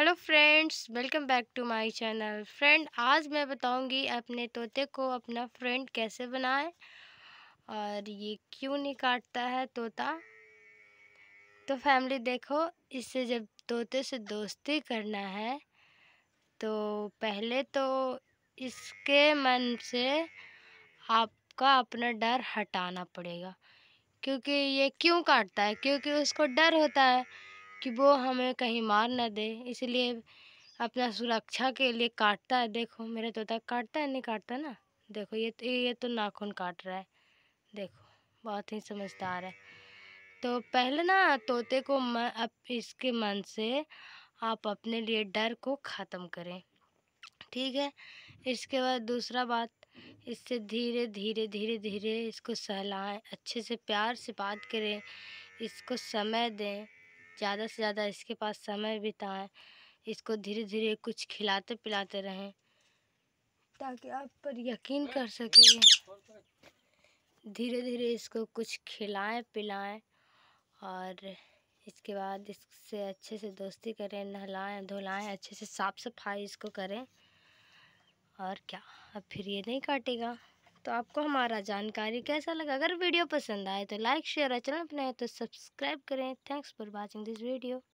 hello friends welcome back to my channel friend आज मैं बताऊंगी अपने तोते को अपना फ्रेंड कैसे बनाएं और ये क्यों नहीं काटता है तोता तो फैमिली देखो इससे जब तोते से दोस्ती करना है तो पहले तो इसके मन से आपका अपना डर हटाना पड़ेगा क्योंकि ये क्यों काटता है क्योंकि उसको डर होता है कि वो हमें कहीं मार ना दे इसलिए अपना सुरक्षा के लिए काटता है देखो मेरा तोता काटता है नहीं काटता ना देखो ये तो ये तो नाखून काट रहा है देखो बहुत ही समझदार है तो पहले ना तोते को मन अप, इसके मन से आप अपने लिए डर को ख़त्म करें ठीक है इसके बाद दूसरा बात इससे धीरे धीरे धीरे धीरे इसको सहलाएं अच्छे से प्यार से बात करें इसको समय दें ज़्यादा से ज़्यादा इसके पास समय बिताएँ इसको धीरे धीरे कुछ खिलाते पिलाते रहें ताकि आप पर यकीन कर सकें धीरे धीरे इसको कुछ खिलाएं पिलाएं और इसके बाद इससे अच्छे से दोस्ती करें नहलाएं धुलाएं अच्छे से साफ़ सफाई इसको करें और क्या अब फिर ये नहीं काटेगा तो आपको हमारा जानकारी कैसा लगा अगर वीडियो पसंद आए तो लाइक शेयर और चैनल अपने तो सब्सक्राइब करें thanks for watching this video